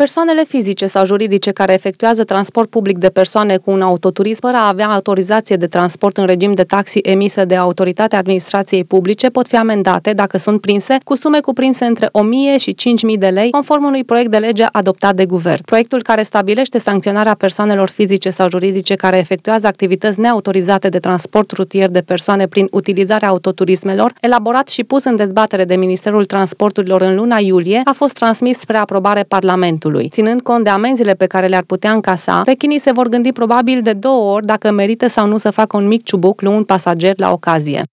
Persoanele fizice sau juridice care efectuează transport public de persoane cu un autoturism fără a avea autorizație de transport în regim de taxi emisă de autoritatea administrației publice pot fi amendate dacă sunt prinse cu sume cuprinse între 1000 și 5000 de lei, conform unui proiect de lege adoptat de guvern. Proiectul care stabilește sancționarea persoanelor fizice sau juridice care efectuează activități neautorizate de transport rutier de persoane prin utilizarea autoturismelor, elaborat și pus în dezbatere de Ministerul Transporturilor în luna iulie, a fost transmis spre aprobare Parlamentului statului. Ținând cont de amenziile pe care le-ar putea încasa, rechinii se vor gândi probabil de două ori dacă merită sau nu să facă un mic ciubuc lui un pasager la ocazie.